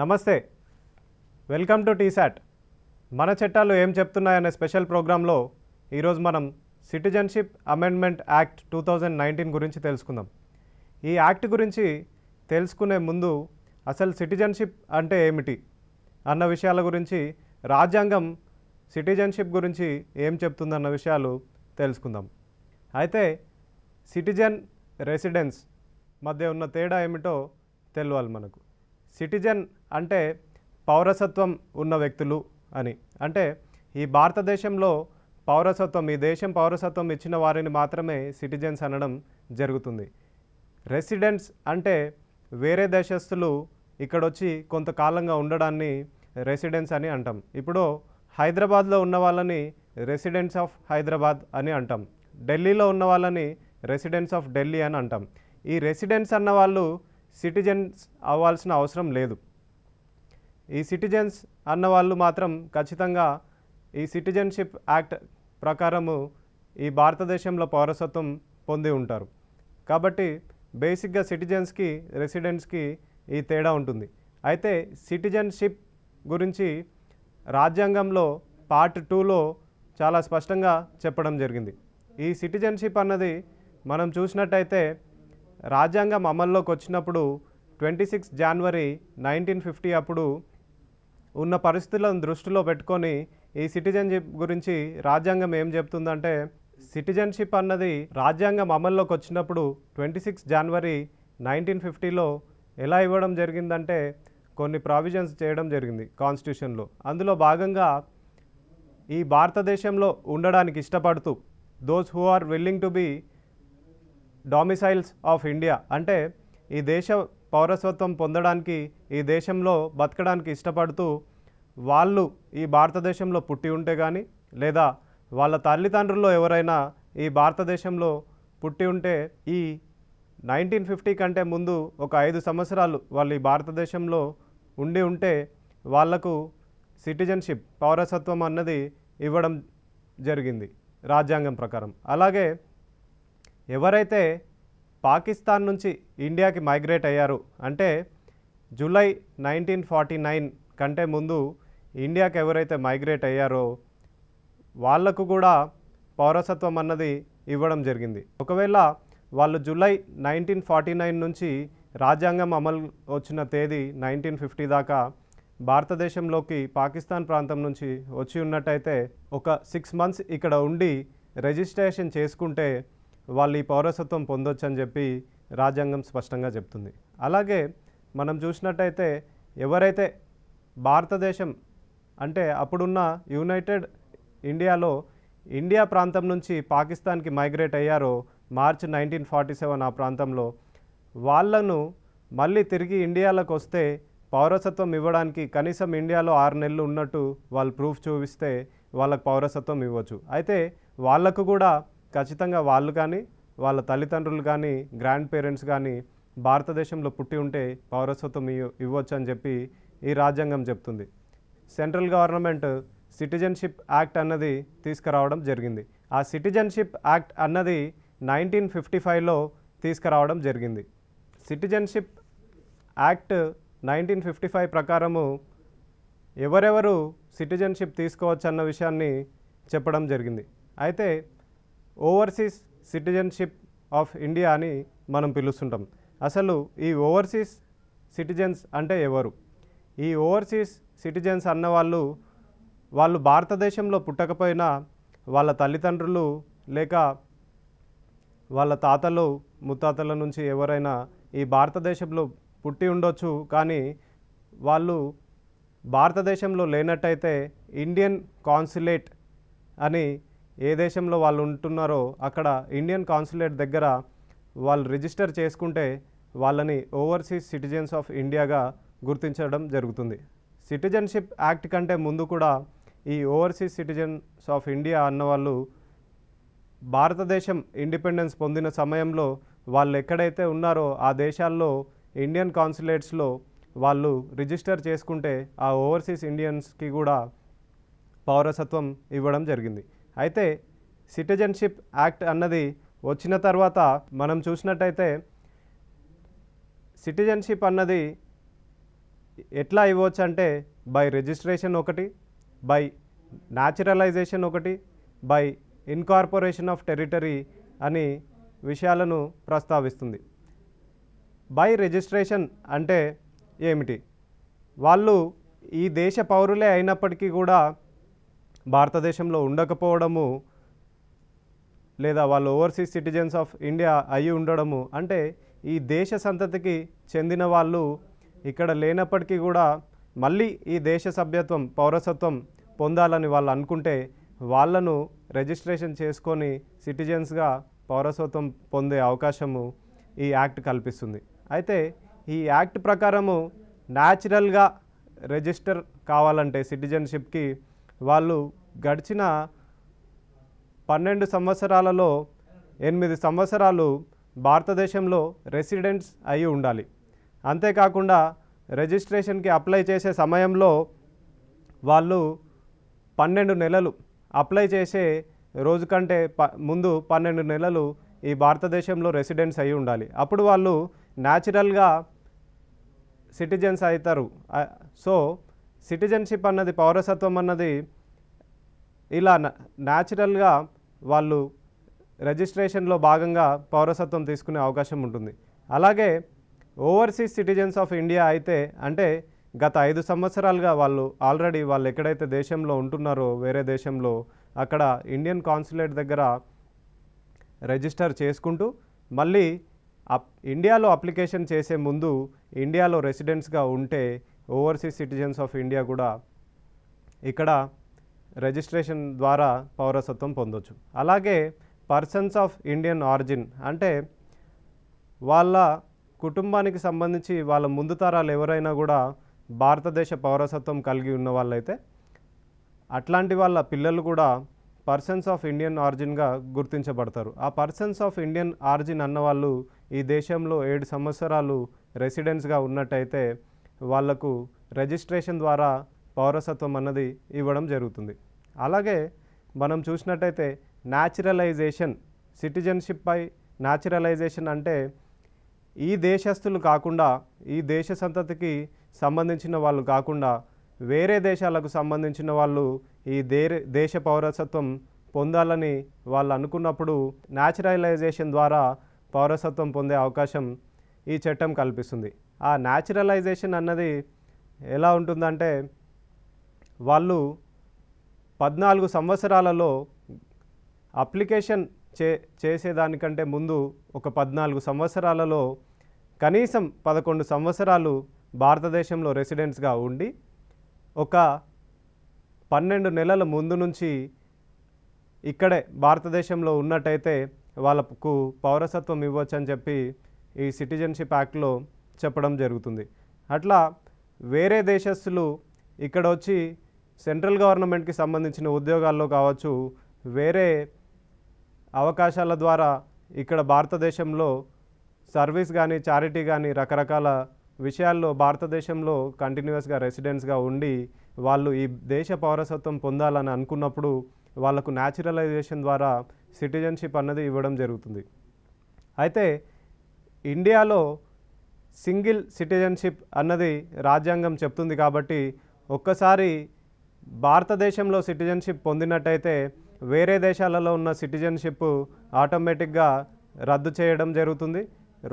నమస్తే welcome to T-SAT మన చట్టాలు ఏం చెప్తున్నాయనే స్పెషల్ ప్రోగ్రాంలో ఈరోజు మనం citizenship amendment act two thousand nineteen గురించి తెలుసుకుందాం ఈ యాక్ట్ గురించి తెలుసుకునే ముందు అసలు సిటిజన్షిప్ అంటే ఏమిటి అన్న విషయాల గురించి రాజ్యాంగం సిటిజన్షిప్ గురించి ఏం చెప్తుందన్న విషయాలు తెలుసుకుందాం అయితే సిటిజన్ రెసిడెన్స్ మధ్య ఉన్న తేడా ఏమిటో తెలియాలి మనకు సిటిజన్ అంటే పౌరసత్వం ఉన్న వ్యక్తులు అని అంటే ఈ భారతదేశంలో పౌరసత్వం ఈ దేశం పౌరసత్వం ఇచ్చిన వారిని మాత్రమే సిటిజన్స్ అనడం జరుగుతుంది రెసిడెంట్స్ అంటే వేరే దేశస్తులు ఇక్కడొచ్చి కొంతకాలంగా ఉండడాన్ని రెసిడెన్స్ అని అంటాం ఇప్పుడు హైదరాబాద్లో ఉన్న వాళ్ళని రెసిడెంట్స్ ఆఫ్ హైదరాబాద్ అని అంటాం ఢిల్లీలో ఉన్న వాళ్ళని రెసిడెంట్స్ ఆఫ్ ఢిల్లీ అని అంటాం ఈ రెసిడెంట్స్ అన్న వాళ్ళు సిటిజన్స్ అవ్వాల్సిన అవసరం లేదు ఈ సిటిజన్స్ అన్న వాళ్ళు మాత్రం ఖచ్చితంగా ఈ సిటిజన్షిప్ యాక్ట్ ప్రకారము ఈ భారతదేశంలో పౌరసత్వం పొంది ఉంటారు కాబట్టి బేసిక్గా సిటిజన్స్కి రెసిడెంట్స్కి ఈ తేడా ఉంటుంది అయితే సిటిజన్షిప్ గురించి రాజ్యాంగంలో పార్ట్ టూలో చాలా స్పష్టంగా చెప్పడం జరిగింది ఈ సిటిజన్షిప్ అన్నది మనం చూసినట్టయితే రాజ్యాంగం అమల్లోకి వచ్చినప్పుడు ట్వంటీ సిక్స్ జనవరి నైన్టీన్ ఫిఫ్టీ అప్పుడు ఉన్న పరిస్థితులను దృష్టిలో పెట్టుకొని ఈ సిటిజన్షిప్ గురించి రాజ్యాంగం ఏం చెప్తుందంటే సిటిజన్షిప్ అన్నది రాజ్యాంగం అమల్లోకి వచ్చినప్పుడు ట్వంటీ సిక్స్ జనవరి నైన్టీన్ ఫిఫ్టీలో ఎలా ఇవ్వడం జరిగిందంటే కొన్ని ప్రావిజన్స్ చేయడం జరిగింది కాన్స్టిట్యూషన్లో అందులో భాగంగా ఈ భారతదేశంలో ఉండడానికి ఇష్టపడుతూ those who are willing to be domiciles of India అంటే ఈ దేశ పౌరసత్వం పొందడానికి ఈ దేశంలో బతకడానికి ఇష్టపడుతూ వాళ్ళు ఈ భారతదేశంలో పుట్టి ఉంటే కానీ లేదా వాళ్ళ తల్లిదండ్రుల్లో ఎవరైనా ఈ భారతదేశంలో పుట్టి ఉంటే ఈ నైన్టీన్ ఫిఫ్టీ కంటే ముందు ఒక ఐదు సంవత్సరాలు వాళ్ళు ఈ భారతదేశంలో ఉండి ఉంటే వాళ్లకు సిటిజన్షిప్ పౌరసత్వం అన్నది ఇవ్వడం జరిగింది రాజ్యాంగం ప్రకారం అలాగే ఎవరైతే పాకిస్తాన్ నుంచి ఇండియాకి మైగ్రేట్ అయ్యారు అంటే జూలై నైన్టీన్ ఫార్టీ నైన్ కంటే ముందు ఇండియాకి ఎవరైతే మైగ్రేట్ అయ్యారో వాళ్లకు కూడా పౌరసత్వం అన్నది ఇవ్వడం జరిగింది ఒకవేళ వాళ్ళు జూలై నైన్టీన్ ఫార్టీ నైన్ నుంచి రాజ్యాంగం అమలు వచ్చిన తేదీ నైన్టీన్ ఫిఫ్టీ దాకా భారతదేశంలోకి పాకిస్తాన్ ప్రాంతం నుంచి వచ్చి ఉన్నట్టయితే ఒక సిక్స్ మంత్స్ ఇక్కడ ఉండి రిజిస్ట్రేషన్ చేసుకుంటే వాళ్ళు ఈ పౌరసత్వం పొందొచ్చు అని చెప్పి రాజ్యాంగం స్పష్టంగా చెప్తుంది అలాగే మనం చూసినట్టయితే ఎవరైతే భారతదేశం అంటే అప్పుడున్న యునైటెడ్ ఇండియాలో ఇండియా ప్రాంతం నుంచి పాకిస్తాన్కి మైగ్రేట్ అయ్యారో మార్చ్ నైన్టీన్ ఫార్టీ సెవెన్ ఆ ప్రాంతంలో వాళ్లను మళ్ళీ తిరిగి ఇండియాలోకి వస్తే పౌరసత్వం ఇవ్వడానికి కనీసం ఇండియాలో ఆరు నెలలు ఉన్నట్టు వాళ్ళు ప్రూఫ్ చూపిస్తే వాళ్ళకు పౌరసత్వం ఇవ్వచ్చు అయితే వాళ్లకు కూడా ఖచ్చితంగా వాళ్ళు కానీ వాళ్ళ తల్లిదండ్రులు కానీ గ్రాండ్ పేరెంట్స్ కానీ భారతదేశంలో పుట్టి ఉంటే పౌరసత్వం ఇవ్వచ్చు అని చెప్పి ఈ రాజ్యాంగం చెప్తుంది సెంట్రల్ గవర్నమెంట్ సిటిజన్షిప్ యాక్ట్ అన్నది తీసుకురావడం జరిగింది ఆ సిటిజన్షిప్ యాక్ట్ అన్నది నైన్టీన్ ఫిఫ్టీ ఫైవ్లో తీసుకురావడం జరిగింది citizenship act nineteen fifty five ప్రకారము ఎవరెవరు సిటిజన్షిప్ తీసుకోవచ్చు అన్న విషయాన్ని చెప్పడం జరిగింది అయితే ఓవర్సీస్ సిటిజన్షిప్ ఆఫ్ ఇండియా అని మనం పిలుస్తుంటాం అసలు ఈ ఓవర్సీస్ సిటిజన్స్ అంటే ఎవరు ఈ ఓవర్సీస్ సిటిజన్స్ అన్నవాళ్ళు వాళ్ళు భారతదేశంలో పుట్టకపోయినా వాళ్ళ తల్లిదండ్రులు లేక వాళ్ళ తాతలు ముత్తాతల నుంచి ఎవరైనా ఈ భారతదేశంలో పుట్టి ఉండొచ్చు కానీ వాళ్ళు భారతదేశంలో లేనట్టయితే ఇండియన్ కాన్సులేట్ అని ఏ దేశంలో వాళ్ళు ఉంటున్నారో అక్కడ ఇండియన్ కాన్సులేట్ దగ్గర వాళ్ళు రిజిస్టర్ చేసుకుంటే వాళ్ళని ఓవర్సీస్ సిటిజన్స్ ఆఫ్ ఇండియాగా గుర్తించడం జరుగుతుంది సిటిజన్షిప్ యాక్ట్ కంటే ముందు కూడా ఈ ఓవర్సీస్ సిటిజన్స్ ఆఫ్ ఇండియా అన్నవాళ్ళు భారతదేశం ఇండిపెండెన్స్ పొందిన సమయంలో వాళ్ళు ఎక్కడైతే ఉన్నారో ఆ దేశాల్లో ఇండియన్ కాన్సులేట్స్లో వాళ్ళు రిజిస్టర్ చేసుకుంటే ఆ ఓవర్సీస్ ఇండియన్స్కి కూడా పౌరసత్వం ఇవ్వడం జరిగింది అయితే సిటిజన్షిప్ యాక్ట్ అన్నది వచ్చిన తర్వాత మనం చూసినట్టయితే సిటిజన్షిప్ అన్నది ఎట్లా ఇవ్వచ్చు అంటే బై రిజిస్ట్రేషన్ ఒకటి బై న్యాచురలైజేషన్ ఒకటి బై ఇన్కార్పొరేషన్ ఆఫ్ టెరిటరీ అని విషయాలను ప్రస్తావిస్తుంది బై రిజిస్ట్రేషన్ అంటే ఏమిటి వాళ్ళు ఈ దేశ పౌరులే అయినప్పటికీ కూడా భారతదేశంలో ఉండకపోవడము లేదా వాళ్ళు ఓవర్సీస్ సిటిజన్స్ ఆఫ్ ఇండియా అయి ఉండడము అంటే ఈ దేశ సంతతికి చెందిన వాళ్ళు ఇక్కడ లేనప్పటికీ కూడా మళ్ళీ ఈ దేశ సభ్యత్వం పౌరసత్వం పొందాలని వాళ్ళు అనుకుంటే వాళ్ళను రిజిస్ట్రేషన్ చేసుకొని సిటిజన్స్గా పౌరసత్వం పొందే అవకాశము ఈ యాక్ట్ కల్పిస్తుంది అయితే ఈ యాక్ట్ ప్రకారము న్యాచురల్గా రిజిస్టర్ కావాలంటే సిటిజన్షిప్కి వాళ్ళు గడిచిన పన్నెండు సంవత్సరాలలో ఎనిమిది సంవత్సరాలు భారతదేశంలో రెసిడెంట్స్ అయి ఉండాలి అంతేకాకుండా రిజిస్ట్రేషన్కి అప్లై చేసే సమయంలో వాళ్ళు పన్నెండు నెలలు అప్లై చేసే రోజు కంటే ప ముందు పన్నెండు నెలలు ఈ భారతదేశంలో రెసిడెంట్స్ అయి ఉండాలి అప్పుడు వాళ్ళు న్యాచురల్గా సిటిజన్స్ అవుతారు సో సిటిజన్షిప్ అన్నది పౌరసత్వం అన్నది ఇలా న్యాచురల్గా వాళ్ళు రిజిస్ట్రేషన్లో భాగంగా పౌరసత్వం తీసుకునే అవకాశం ఉంటుంది అలాగే ఓవర్సీస్ సిటిజన్స్ ఆఫ్ ఇండియా అయితే అంటే గత ఐదు సంవత్సరాలుగా వాళ్ళు ఆల్రెడీ వాళ్ళు ఎక్కడైతే దేశంలో ఉంటున్నారో వేరే దేశంలో అక్కడ ఇండియన్ కాన్సులేట్ దగ్గర రిజిస్టర్ చేసుకుంటూ మళ్ళీ అప్ ఇండియాలో అప్లికేషన్ చేసే ముందు ఇండియాలో రెసిడెంట్స్గా ఉంటే ఓవర్సీస్ సిటిజన్స్ ఆఫ్ ఇండియా కూడా ఇక్కడ రిజిస్ట్రేషన్ ద్వారా పౌరసత్వం పొందొచ్చు అలాగే పర్సన్స్ ఆఫ్ ఇండియన్ ఆరిజిన్ అంటే వాళ్ళ కుటుంబానికి సంబంధించి వాళ్ళ ముందు తరాలు ఎవరైనా కూడా భారతదేశ పౌరసత్వం కలిగి ఉన్న వాళ్ళైతే అట్లాంటి వాళ్ళ పిల్లలు కూడా పర్సన్స్ ఆఫ్ ఇండియన్ ఆరిజిన్గా గుర్తించబడతారు ఆ పర్సన్స్ ఆఫ్ ఇండియన్ ఆరిజిన్ అన్నవాళ్ళు ఈ దేశంలో ఏడు సంవత్సరాలు రెసిడెన్స్గా ఉన్నట్టయితే వాళ్లకు రిజిస్ట్రేషన్ ద్వారా పౌరసత్వం అన్నది ఇవ్వడం జరుగుతుంది అలాగే మనం చూసినట్టయితే న్యాచురలైజేషన్ సిటిజన్షిప్పై న్యాచురలైజేషన్ అంటే ఈ దేశస్తులు కాకుండా ఈ దేశ సంతతికి సంబంధించిన వాళ్ళు కాకుండా వేరే దేశాలకు సంబంధించిన వాళ్ళు ఈ దే దేశ పౌరసత్వం పొందాలని వాళ్ళు అనుకున్నప్పుడు న్యాచురలైజేషన్ ద్వారా పౌరసత్వం పొందే అవకాశం ఈ చట్టం కల్పిస్తుంది ఆ న్యాచురలైజేషన్ అన్నది ఎలా ఉంటుందంటే వాళ్ళు పద్నాలుగు సంవత్సరాలలో అప్లికేషన్ చే చేసేదానికంటే ముందు ఒక పద్నాలుగు సంవత్సరాలలో కనీసం పదకొండు సంవత్సరాలు భారతదేశంలో రెసిడెంట్స్గా ఉండి ఒక పన్నెండు నెలల ముందు నుంచి ఇక్కడే భారతదేశంలో ఉన్నట్టయితే వాళ్ళకు పౌరసత్వం ఇవ్వచ్చు అని చెప్పి ఈ సిటిజన్షిప్ యాక్ట్లో చెప్పడం జరుగుతుంది అట్లా వేరే దేశస్తులు ఇక్కడ వచ్చి సెంట్రల్ గవర్నమెంట్కి సంబంధించిన ఉద్యోగాల్లో కావచ్చు వేరే అవకాశాల ద్వారా ఇక్కడ భారతదేశంలో సర్వీస్ కానీ చారిటీ కానీ రకరకాల విషయాల్లో భారతదేశంలో కంటిన్యూస్గా రెసిడెంట్స్గా ఉండి వాళ్ళు ఈ దేశ పౌరసత్వం పొందాలని అనుకున్నప్పుడు వాళ్ళకు న్యాచురలైజేషన్ ద్వారా సిటిజన్షిప్ అన్నది ఇవ్వడం జరుగుతుంది అయితే ఇండియాలో సింగిల్ సిటిజన్షిప్ అన్నది రాజ్యాంగం చెప్తుంది కాబట్టి ఒక్కసారి భారతదేశంలో సిటిజన్షిప్ పొందినట్టయితే వేరే దేశాలలో ఉన్న సిటిజన్షిప్ ఆటోమేటిక్గా రద్దు చేయడం జరుగుతుంది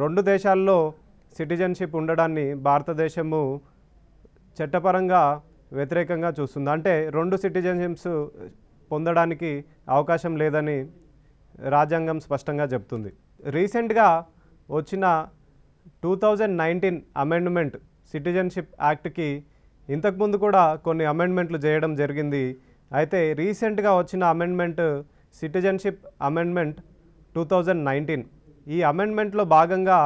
రెండు దేశాల్లో సిటిజన్షిప్ ఉండడాన్ని భారతదేశము చట్టపరంగా వ్యతిరేకంగా చూస్తుంది అంటే రెండు సిటిజన్షిప్స్ పొందడానికి అవకాశం లేదని రాజ్యాంగం స్పష్టంగా చెప్తుంది రీసెంట్గా వచ్చిన two thousand nineteen amendment citizenship యాక్ట్కి ఇంతకుముందు కూడా కొన్ని అమెండ్మెంట్లు చేయడం జరిగింది అయితే రీసెంట్గా వచ్చిన amendment citizenship amendment two thousand nineteen ఈ అమెండ్మెంట్లో భాగంగా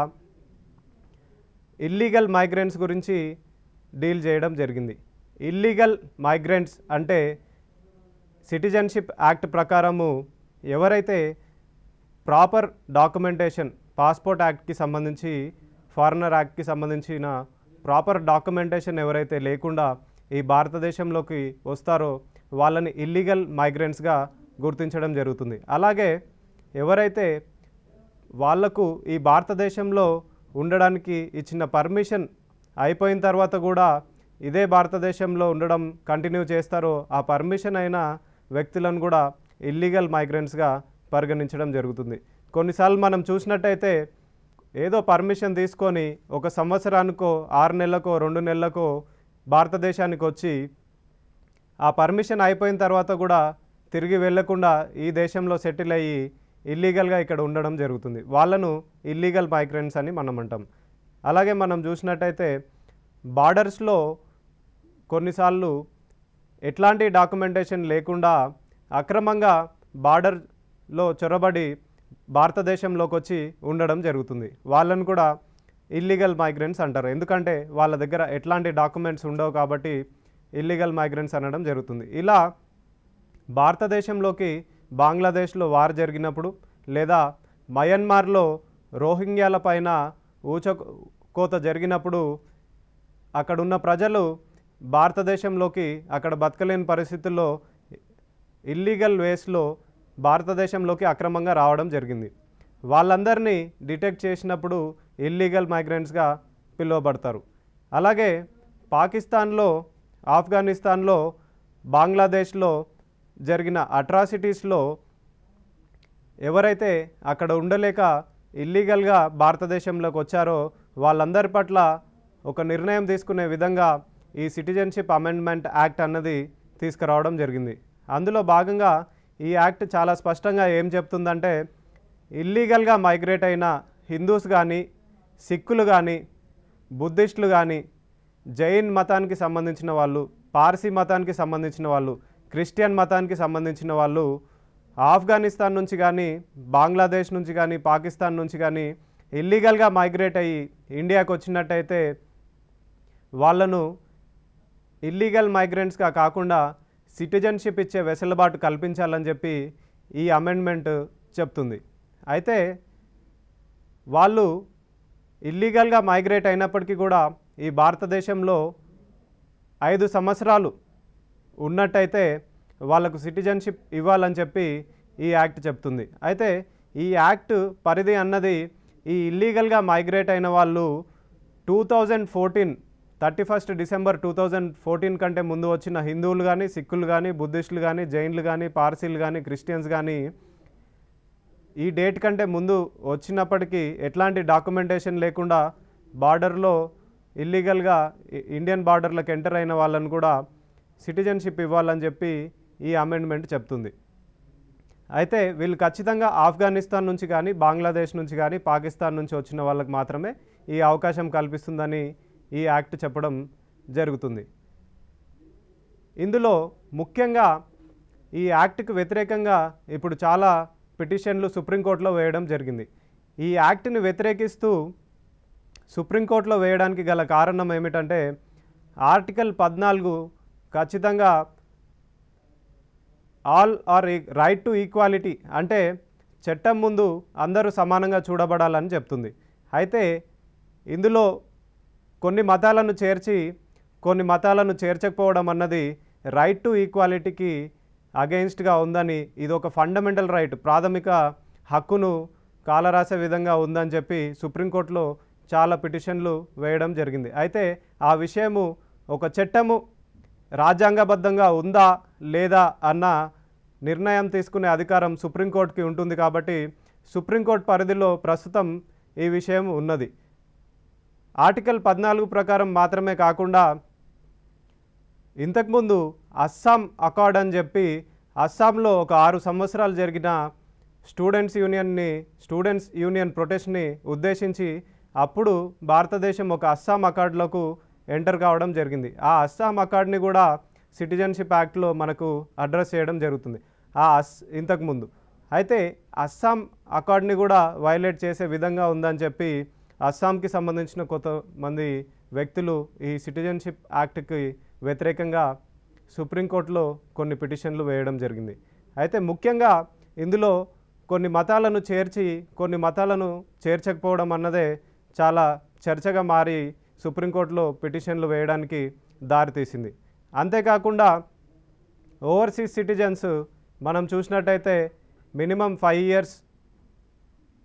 ఇల్లీగల్ మైగ్రెంట్స్ గురించి డీల్ చేయడం జరిగింది ఇల్లీగల్ మైగ్రెంట్స్ అంటే సిటిజన్షిప్ యాక్ట్ ప్రకారము ఎవరైతే ప్రాపర్ డాక్యుమెంటేషన్ పాస్పోర్ట్ యాక్ట్కి సంబంధించి ఫారినర్ యాక్ట్కి సంబంధించిన ప్రాపర్ డాక్యుమెంటేషన్ ఎవరైతే లేకుండా ఈ భారతదేశంలోకి వస్తారో వాళ్ళని ఇల్లీగల్ మైగ్రెంట్స్గా గుర్తించడం జరుగుతుంది అలాగే ఎవరైతే వాళ్లకు ఈ భారతదేశంలో ఉండడానికి ఇచ్చిన పర్మిషన్ అయిపోయిన తర్వాత కూడా ఇదే భారతదేశంలో ఉండడం కంటిన్యూ చేస్తారో ఆ పర్మిషన్ అయిన వ్యక్తులను కూడా ఇల్లీగల్ మైగ్రెంట్స్గా పరిగణించడం జరుగుతుంది కొన్నిసార్లు మనం చూసినట్టయితే ఏదో పర్మిషన్ తీసుకొని ఒక సంవత్సరానికో ఆరు నెలలకో రెండు నెలలకో భారతదేశానికి వచ్చి ఆ పర్మిషన్ అయిపోయిన తర్వాత కూడా తిరిగి వెళ్లకుండా ఈ దేశంలో సెటిల్ అయ్యి ఇల్లీగల్గా ఇక్కడ ఉండడం జరుగుతుంది వాళ్ళను ఇల్లీగల్ మైగ్రెంట్స్ అని మనం అంటాం అలాగే మనం చూసినట్టయితే బార్డర్స్లో కొన్నిసార్లు ఎట్లాంటి డాక్యుమెంటేషన్ లేకుండా అక్రమంగా బార్డర్లో చొరబడి భారతదేశంలోకి వచ్చి ఉండడం జరుగుతుంది వాళ్ళను కూడా ఇల్లీగల్ మైగ్రెంట్స్ అంటారు ఎందుకంటే వాళ్ళ దగ్గర ఎట్లాంటి డాక్యుమెంట్స్ ఉండవు కాబట్టి ఇల్లీగల్ మైగ్రెంట్స్ అనడం జరుగుతుంది ఇలా భారతదేశంలోకి బంగ్లాదేశ్లో వార్ జరిగినప్పుడు లేదా మయన్మార్లో రోహింగ్యాల పైన ఊచకోత జరిగినప్పుడు అక్కడున్న ప్రజలు భారతదేశంలోకి అక్కడ బతకలేని పరిస్థితుల్లో ఇల్లీగల్ వేస్లో భారతదేశంలోకి అక్రమంగా రావడం జరిగింది వాళ్ళందరినీ డిటెక్ట్ చేసినప్పుడు ఇల్లీగల్ మైగ్రెంట్స్గా పిలువబడతారు అలాగే పాకిస్తాన్లో ఆఫ్ఘనిస్తాన్లో బంగ్లాదేశ్లో జరిగిన అట్రాసిటీస్లో ఎవరైతే అక్కడ ఉండలేక ఇల్లీగల్గా భారతదేశంలోకి వచ్చారో వాళ్ళందరి పట్ల ఒక నిర్ణయం తీసుకునే విధంగా ఈ సిటిజన్షిప్ అమెండ్మెంట్ యాక్ట్ అన్నది తీసుకురావడం జరిగింది అందులో భాగంగా ఈ యాక్ట్ చాలా స్పష్టంగా ఏం చెప్తుందంటే ఇల్లీగల్గా మైగ్రేట్ అయిన హిందూస్ కానీ సిక్కులు కానీ బుద్ధిస్టులు కానీ జైన్ మతానికి సంబంధించిన వాళ్ళు పార్సీ మతానికి సంబంధించిన వాళ్ళు క్రిస్టియన్ మతానికి సంబంధించిన వాళ్ళు ఆఫ్ఘనిస్తాన్ నుంచి కానీ బంగ్లాదేశ్ నుంచి కానీ పాకిస్తాన్ నుంచి కానీ ఇల్లీగల్గా మైగ్రేట్ అయ్యి ఇండియాకు వచ్చినట్టయితే వాళ్ళను ఇల్లీగల్ మైగ్రెంట్స్గా కాకుండా సిటిజన్షిప్ ఇచ్చే వెసులుబాటు కల్పించాలని చెప్పి ఈ అమెండ్మెంట్ చెప్తుంది అయితే వాళ్ళు ఇల్లీగల్గా మైగ్రేట్ అయినప్పటికీ కూడా ఈ భారతదేశంలో ఐదు సంవత్సరాలు ఉన్నట్టయితే వాళ్లకు సిటిజన్షిప్ ఇవ్వాలని చెప్పి ఈ యాక్ట్ చెప్తుంది అయితే ఈ యాక్ట్ పరిధి అన్నది ఈ ఇల్లీగల్గా మైగ్రేట్ అయిన వాళ్ళు two thousand fourteen thirty first December two thousand fourteen కంటే ముందు వచ్చిన హిందువులు కానీ సిక్కులు కానీ బుద్ధిస్టులు కానీ జైన్లు కానీ పార్సీలు కానీ క్రిస్టియన్స్ కానీ ఈ డేట్ కంటే ముందు వచ్చినప్పటికీ ఎట్లాంటి డాక్యుమెంటేషన్ లేకుండా బార్డర్లో ఇల్లీగల్గా ఇండియన్ బార్డర్లకు ఎంటర్ అయిన వాళ్ళని కూడా సిటిజన్షిప్ ఇవ్వాలని చెప్పి ఈ అమెండ్మెంట్ చెప్తుంది అయితే వీళ్ళు ఖచ్చితంగా ఆఫ్ఘనిస్తాన్ నుంచి కానీ బంగ్లాదేశ్ నుంచి కానీ పాకిస్తాన్ నుంచి వచ్చిన వాళ్ళకి మాత్రమే ఈ అవకాశం కల్పిస్తుందని ఈ యాక్ట్ చెప్పడం జరుగుతుంది ఇందులో ముఖ్యంగా ఈ యాక్ట్కు వ్యతిరేకంగా ఇప్పుడు చాలా పిటిషన్లు సుప్రీంకోర్టులో వేయడం జరిగింది ఈ యాక్ట్ని వ్యతిరేకిస్తూ సుప్రీంకోర్టులో వేయడానికి గల కారణం ఏమిటంటే ఆర్టికల్ పద్నాలుగు ఖచ్చితంగా all are right to equality అంటే చట్టం ముందు అందరూ సమానంగా చూడబడాలని చెప్తుంది అయితే ఇందులో కొన్ని మతాలను చేర్చి కొన్ని మతాలను చేర్చకపోవడం అన్నది రైట్ టు ఈక్వాలిటీకి అగెయిన్స్ట్గా ఉందని ఇది ఒక ఫండమెంటల్ రైట్ ప్రాథమిక హక్కును కాలరాసే విధంగా ఉందని చెప్పి సుప్రీంకోర్టులో చాలా పిటిషన్లు వేయడం జరిగింది అయితే ఆ విషయము ఒక చట్టము రాజ్యాంగబద్ధంగా ఉందా లేదా అన్న నిర్ణయం తీసుకునే అధికారం సుప్రీంకోర్టుకి ఉంటుంది కాబట్టి సుప్రీంకోర్టు పరిధిలో ప్రస్తుతం ఈ విషయం ఉన్నది ఆర్టికల్ పద్నాలుగు ప్రకారం మాత్రమే కాకుండా ఇంతకుముందు అస్సాం అకార్డ్ అని చెప్పి అస్సాంలో ఒక ఆరు సంవత్సరాలు జరిగిన స్టూడెంట్స్ యూనియన్ని స్టూడెంట్స్ యూనియన్ ప్రొటెస్ట్ని ఉద్దేశించి అప్పుడు భారతదేశం ఒక అస్సాం అకార్డులకు ఎంటర్ కావడం జరిగింది ఆ అస్సాం అకార్డ్ని కూడా సిటిజన్షిప్ యాక్ట్లో మనకు అడ్రస్ చేయడం జరుగుతుంది ఆ అస్ ఇంతకుముందు అయితే అస్సాం అకార్డ్ని కూడా వైలేట్ చేసే విధంగా ఉందని చెప్పి అస్సాంకి సంబంధించిన కొంతమంది వ్యక్తులు ఈ సిటిజన్షిప్ యాక్ట్కి వ్యతిరేకంగా సుప్రీంకోర్టులో కొన్ని పిటిషన్లు వేయడం జరిగింది అయితే ముఖ్యంగా ఇందులో కొన్ని మతాలను చేర్చి కొన్ని మతాలను చేర్చకపోవడం అన్నదే చాలా చర్చగా మారి సుప్రీంకోర్టులో పిటిషన్లు వేయడానికి దారితీసింది అంతేకాకుండా ఓవర్సీస్ సిటిజన్స్ మనం చూసినట్టయితే మినిమం ఫైవ్ ఇయర్స్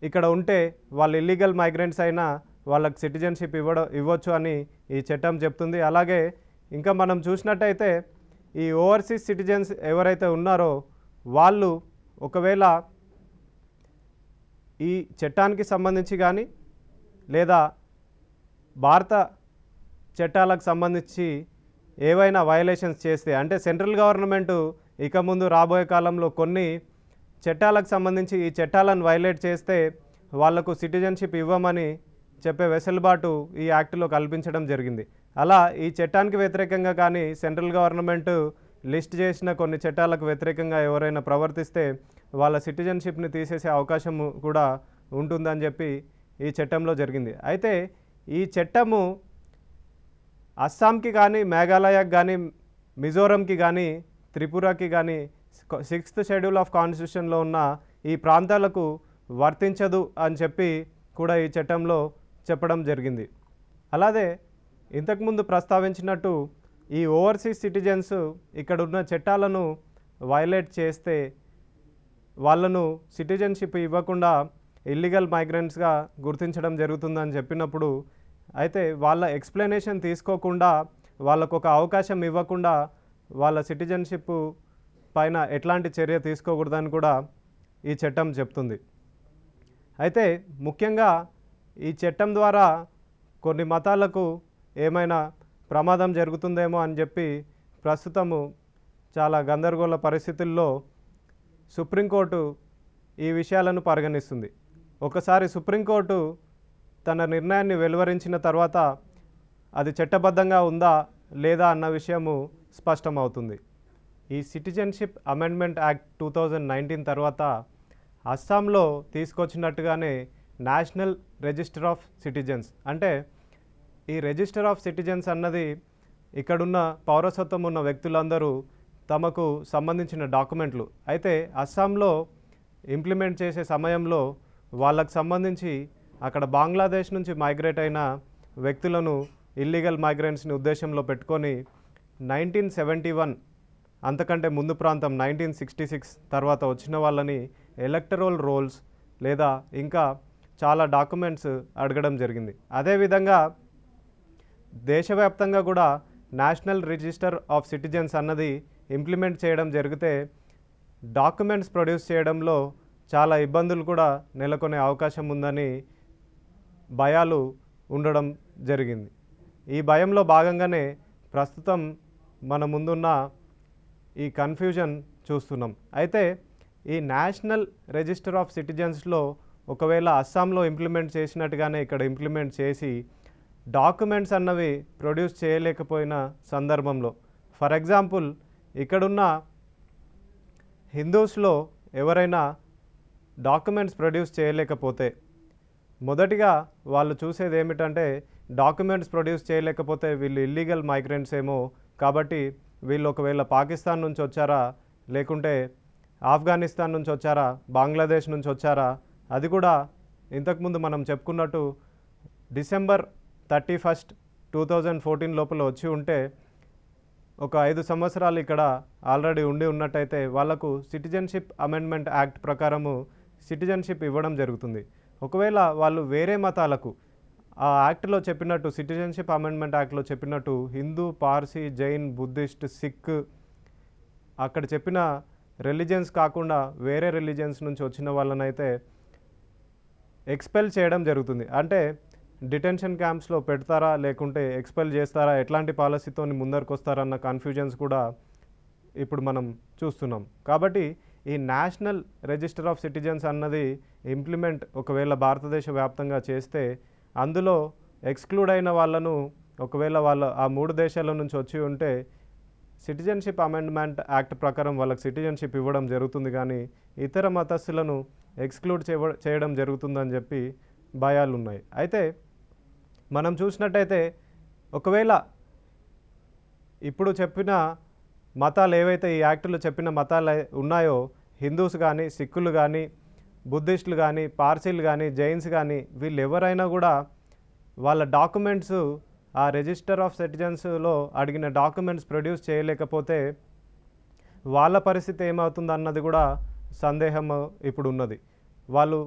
ఇక్కడ ఉంటే వాళ్ళు ఇల్లీగల్ మైగ్రెంట్స్ అయినా వాళ్ళకి సిటిజన్షిప్ ఇవ్వడం ఇవ్వచ్చు అని ఈ చట్టం చెప్తుంది అలాగే ఇంకా మనం చూసినట్టయితే ఈ ఓవర్సీస్ సిటిజన్స్ ఎవరైతే ఉన్నారో వాళ్ళు ఒకవేళ ఈ చట్టానికి సంబంధించి కానీ లేదా భారత చట్టాలకు సంబంధించి ఏవైనా వయలేషన్స్ చేస్తే అంటే సెంట్రల్ గవర్నమెంటు ఇక ముందు రాబోయే కాలంలో కొన్ని చట్టాలకు సంబంధించి ఈ చట్టాలను వైలేట్ చేస్తే వాళ్లకు సిటిజన్షిప్ ఇవ్వమని చెప్పే వెసులుబాటు ఈ యాక్ట్లో కల్పించడం జరిగింది అలా ఈ చట్టానికి వ్యతిరేకంగా కానీ సెంట్రల్ గవర్నమెంట్ లిస్ట్ చేసిన కొన్ని చట్టాలకు వ్యతిరేకంగా ఎవరైనా ప్రవర్తిస్తే వాళ్ళ సిటిజన్షిప్ని తీసేసే అవకాశం కూడా ఉంటుందని చెప్పి ఈ చట్టంలో జరిగింది అయితే ఈ చట్టము అస్సాంకి కానీ మేఘాలయకు కానీ మిజోరంకి కానీ త్రిపురకి కానీ సిక్స్త్ షెడ్యూల్ ఆఫ్ కాన్స్టిట్యూషన్లో ఉన్న ఈ ప్రాంతాలకు వర్తించదు అని చెప్పి కూడా ఈ చట్టంలో చెప్పడం జరిగింది అలాగే ఇంతకుముందు ప్రస్తావించినట్టు ఈ ఓవర్సీస్ సిటిజన్స్ ఇక్కడ ఉన్న చట్టాలను వైలేట్ చేస్తే వాళ్ళను సిటిజన్షిప్ ఇవ్వకుండా ఇల్లీగల్ మైగ్రెంట్స్గా గుర్తించడం జరుగుతుందని చెప్పినప్పుడు అయితే వాళ్ళ ఎక్స్ప్లెనేషన్ తీసుకోకుండా వాళ్ళకు ఒక అవకాశం ఇవ్వకుండా వాళ్ళ సిటిజన్షిప్ పైన ఎట్లాంటి చర్య తీసుకోకూడదని కూడా ఈ చట్టం చెప్తుంది అయితే ముఖ్యంగా ఈ చట్టం ద్వారా కొన్ని మతాలకు ఏమైనా ప్రమాదం జరుగుతుందేమో అని చెప్పి ప్రస్తుతము చాలా గందరగోళ పరిస్థితుల్లో సుప్రీంకోర్టు ఈ విషయాలను పరిగణిస్తుంది ఒకసారి సుప్రీంకోర్టు తన నిర్ణయాన్ని వెలువరించిన తర్వాత అది చట్టబద్ధంగా ఉందా లేదా అన్న విషయము స్పష్టమవుతుంది ఈ citizenship amendment act two thousand nineteen తర్వాత అస్సాంలో తీసుకొచ్చినట్టుగానే నేషనల్ రిజిస్టర్ ఆఫ్ సిటిజన్స్ అంటే ఈ రిజిస్టర్ ఆఫ్ సిటిజన్స్ అన్నది ఇక్కడున్న పౌరసత్వం ఉన్న వ్యక్తులందరూ తమకు సంబంధించిన డాక్యుమెంట్లు అయితే అస్సాంలో ఇంప్లిమెంట్ చేసే సమయంలో వాళ్ళకు సంబంధించి అక్కడ బంగ్లాదేశ్ నుంచి మైగ్రేట్ అయిన వ్యక్తులను ఇల్లీగల్ మైగ్రెంట్స్ని ఉద్దేశంలో పెట్టుకొని నైన్టీన్ సెవెంటీ వన్ అంతకంటే ముందు ప్రాంతం నైన్టీన్ సిక్స్టీ సిక్స్ తర్వాత వచ్చిన వాళ్ళని ఎలక్టరల్ రోల్స్ లేదా ఇంకా చాలా డాక్యుమెంట్స్ అడగడం జరిగింది అదేవిధంగా దేశవ్యాప్తంగా కూడా నేషనల్ రిజిస్టర్ ఆఫ్ సిటిజన్స్ అన్నది ఇంప్లిమెంట్ చేయడం జరిగితే డాక్యుమెంట్స్ ప్రొడ్యూస్ చేయడంలో చాలా ఇబ్బందులు కూడా నెలకొనే అవకాశం ఉందని భయాలు ఉండడం జరిగింది ఈ భయంలో భాగంగానే ప్రస్తుతం మన ముందున్న ఈ కన్ఫ్యూజన్ చూస్తున్నాం అయితే ఈ నేషనల్ రిజిస్టర్ ఆఫ్ సిటిజన్స్లో ఒకవేళ అస్సాంలో ఇంప్లిమెంట్ చేసినట్టుగానే ఇక్కడ ఇంప్లిమెంట్ చేసి డాక్యుమెంట్స్ అన్నవి ప్రొడ్యూస్ చేయలేకపోయిన సందర్భంలో ఫర్ ఎగ్జాంపుల్ ఇక్కడున్న హిందూస్లో ఎవరైనా డాక్యుమెంట్స్ ప్రొడ్యూస్ చేయలేకపోతే మొదటిగా వాళ్ళు చూసేది ఏమిటంటే డాక్యుమెంట్స్ ప్రొడ్యూస్ చేయలేకపోతే వీళ్ళు ఇల్లీగల్ మైగ్రెంట్స్ ఏమో కాబట్టి వీళ్ళు ఒకవేళ పాకిస్తాన్ నుంచి వచ్చారా లేకుంటే ఆఫ్ఘనిస్తాన్ నుంచి వచ్చారా బంగ్లాదేశ్ నుంచి వచ్చారా అది కూడా ఇంతకుముందు మనం చెప్పుకున్నట్టు December thirty first two thousand fourteen లోపల వచ్చి ఉంటే ఒక ఐదు సంవత్సరాలు ఇక్కడ ఆల్రెడీ ఉండి ఉన్నట్టయితే వాళ్లకు సిటిజన్షిప్ అమెండ్మెంట్ యాక్ట్ ప్రకారము సిటిజన్షిప్ ఇవ్వడం జరుగుతుంది ఒకవేళ వాళ్ళు వేరే మతాలకు ఆ యాక్ట్లో చెప్పినట్టు సిటిజన్షిప్ అమెండ్మెంట్ యాక్ట్లో చెప్పినట్టు హిందూ పార్సీ జైన్ బుద్ధిస్ట్ సిక్ అక్కడ చెప్పిన రిలీజియన్స్ కాకుండా వేరే రిలీజియన్స్ నుంచి వచ్చిన వాళ్ళనైతే ఎక్స్పెల్ చేయడం జరుగుతుంది అంటే డిటెన్షన్ క్యాంప్స్లో పెడతారా లేకుంటే ఎక్స్పెల్ చేస్తారా ఎట్లాంటి పాలసీతో ముందరకు వస్తారన్న కన్ఫ్యూజన్స్ కూడా ఇప్పుడు మనం చూస్తున్నాం కాబట్టి ఈ నేషనల్ రిజిస్టర్ ఆఫ్ సిటిజన్స్ అన్నది ఇంప్లిమెంట్ ఒకవేళ భారతదేశ వ్యాప్తంగా చేస్తే అందులో ఎక్స్క్లూడ్ అయిన వాళ్ళను ఒకవేళ వాళ్ళ ఆ మూడు దేశాల నుంచి వచ్చి ఉంటే సిటిజన్షిప్ అమెండ్మెంట్ యాక్ట్ ప్రకారం వాళ్ళకి సిటిజన్షిప్ ఇవ్వడం జరుగుతుంది కానీ ఇతర మతస్థులను ఎక్స్క్లూడ్ చేయడం జరుగుతుందని చెప్పి భయాలు ఉన్నాయి అయితే మనం చూసినట్టయితే ఒకవేళ ఇప్పుడు చెప్పిన మతాలు ఏవైతే ఈ యాక్టులు చెప్పిన మతాలు ఉన్నాయో హిందూస్ కానీ సిక్కులు కానీ బుద్ధిస్టులు కానీ పార్సీలు కానీ జైన్స్ కానీ వీళ్ళు ఎవరైనా కూడా వాళ్ళ డాక్యుమెంట్స్ ఆ రిజిస్టర్ ఆఫ్ సిటిజన్స్లో అడిగిన డాక్యుమెంట్స్ ప్రొడ్యూస్ చేయలేకపోతే వాళ్ళ పరిస్థితి ఏమవుతుంది అన్నది కూడా సందేహం ఇప్పుడు ఉన్నది వాళ్ళు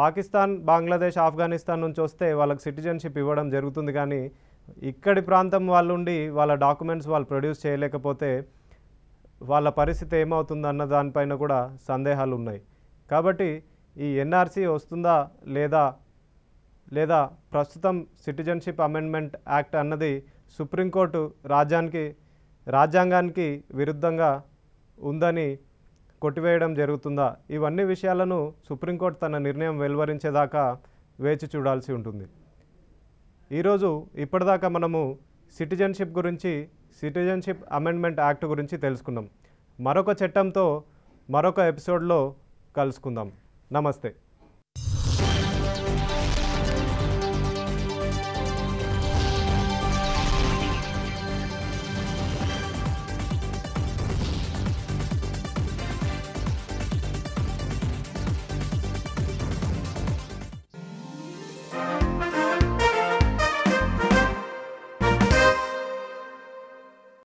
పాకిస్తాన్ బంగ్లాదేశ్ ఆఫ్ఘనిస్తాన్ నుంచి వస్తే వాళ్ళకి సిటిజన్షిప్ ఇవ్వడం జరుగుతుంది కానీ ఇక్కడి ప్రాంతం వాళ్ళుండి వాళ్ళ డాక్యుమెంట్స్ వాళ్ళు ప్రొడ్యూస్ చేయలేకపోతే వాళ్ళ పరిస్థితి ఏమవుతుంది అన్న దానిపైన కూడా సందేహాలు ఉన్నాయి కాబట్టి ఈ ఎన్ఆర్సీ వస్తుందా లేదా లేదా ప్రస్తుతం సిటిజన్షిప్ అమెండ్మెంట్ యాక్ట్ అన్నది సుప్రీంకోర్టు రాజ్యానికి రాజ్యాంగానికి విరుద్ధంగా ఉందని కొట్టివేయడం జరుగుతుందా ఇవన్నీ విషయాలను సుప్రీంకోర్టు తన నిర్ణయం వెలువరించేదాకా వేచి చూడాల్సి ఉంటుంది ఈరోజు ఇప్పటిదాకా మనము సిటిజన్షిప్ గురించి సిటిజన్షిప్ అమెండ్మెంట్ యాక్ట్ గురించి తెలుసుకున్నాం మరొక చట్టంతో మరొక ఎపిసోడ్లో కలుసుకుందాం నమస్తే